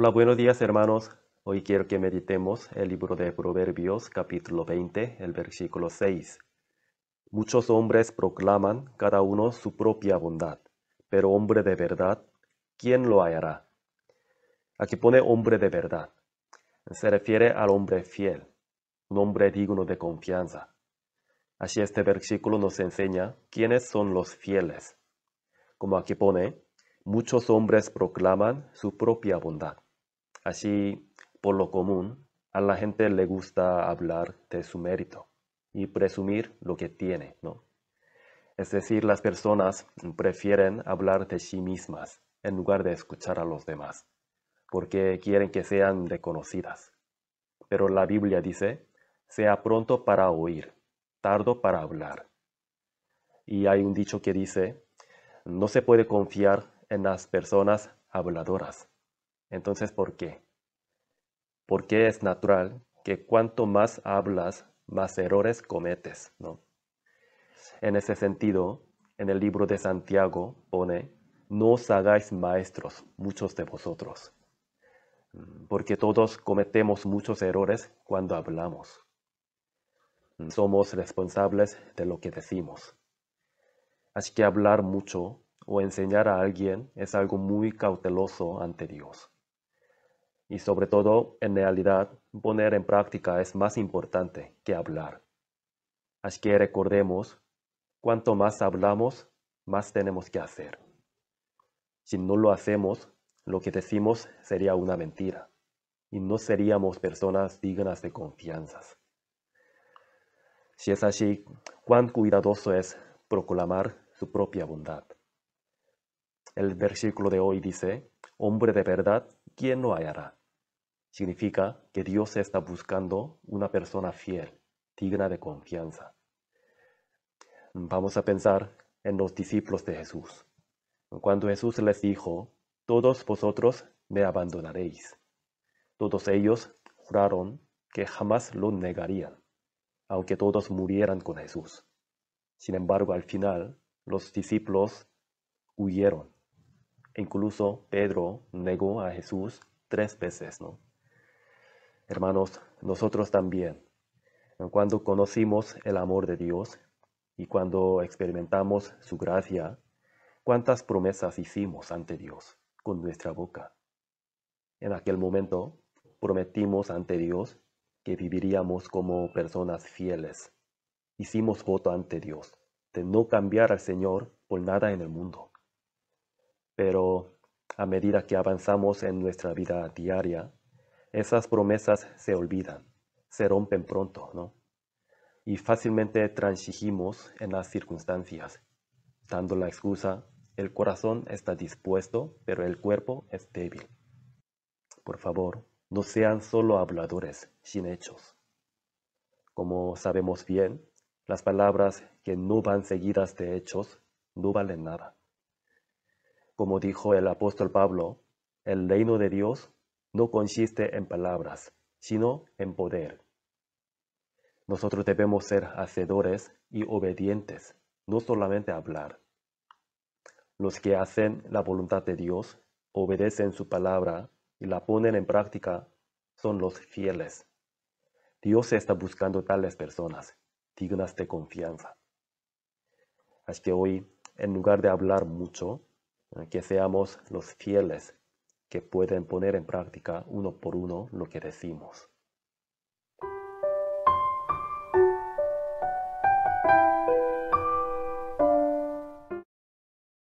Hola, buenos días hermanos. Hoy quiero que meditemos el libro de Proverbios capítulo 20, el versículo 6. Muchos hombres proclaman cada uno su propia bondad, pero hombre de verdad, ¿quién lo hallará? Aquí pone hombre de verdad. Se refiere al hombre fiel, un hombre digno de confianza. Así este versículo nos enseña quiénes son los fieles. Como aquí pone, muchos hombres proclaman su propia bondad. Así, por lo común, a la gente le gusta hablar de su mérito y presumir lo que tiene, ¿no? Es decir, las personas prefieren hablar de sí mismas en lugar de escuchar a los demás, porque quieren que sean reconocidas. Pero la Biblia dice, sea pronto para oír, tardo para hablar. Y hay un dicho que dice, no se puede confiar en las personas habladoras, entonces, ¿por qué? Porque es natural que cuanto más hablas, más errores cometes, ¿no? En ese sentido, en el libro de Santiago pone, no os hagáis maestros, muchos de vosotros, porque todos cometemos muchos errores cuando hablamos. Somos responsables de lo que decimos. Así que hablar mucho o enseñar a alguien es algo muy cauteloso ante Dios. Y sobre todo, en realidad, poner en práctica es más importante que hablar. Así que recordemos, cuanto más hablamos, más tenemos que hacer. Si no lo hacemos, lo que decimos sería una mentira y no seríamos personas dignas de confianzas. Si es así, cuán cuidadoso es proclamar su propia bondad. El versículo de hoy dice, hombre de verdad, ¿quién lo hallará? Significa que Dios está buscando una persona fiel, digna de confianza. Vamos a pensar en los discípulos de Jesús. Cuando Jesús les dijo, todos vosotros me abandonaréis. Todos ellos juraron que jamás lo negarían, aunque todos murieran con Jesús. Sin embargo, al final, los discípulos huyeron. Incluso Pedro negó a Jesús tres veces, ¿no? Hermanos, nosotros también, cuando conocimos el amor de Dios y cuando experimentamos su gracia, cuántas promesas hicimos ante Dios con nuestra boca. En aquel momento prometimos ante Dios que viviríamos como personas fieles. Hicimos voto ante Dios de no cambiar al Señor por nada en el mundo. Pero a medida que avanzamos en nuestra vida diaria, esas promesas se olvidan, se rompen pronto, ¿no? Y fácilmente transigimos en las circunstancias, dando la excusa, el corazón está dispuesto, pero el cuerpo es débil. Por favor, no sean solo habladores sin hechos. Como sabemos bien, las palabras que no van seguidas de hechos no valen nada. Como dijo el apóstol Pablo, el reino de Dios no consiste en palabras, sino en poder. Nosotros debemos ser hacedores y obedientes, no solamente hablar. Los que hacen la voluntad de Dios, obedecen su palabra y la ponen en práctica, son los fieles. Dios está buscando tales personas, dignas de confianza. Así que hoy, en lugar de hablar mucho, eh, que seamos los fieles que pueden poner en práctica uno por uno lo que decimos.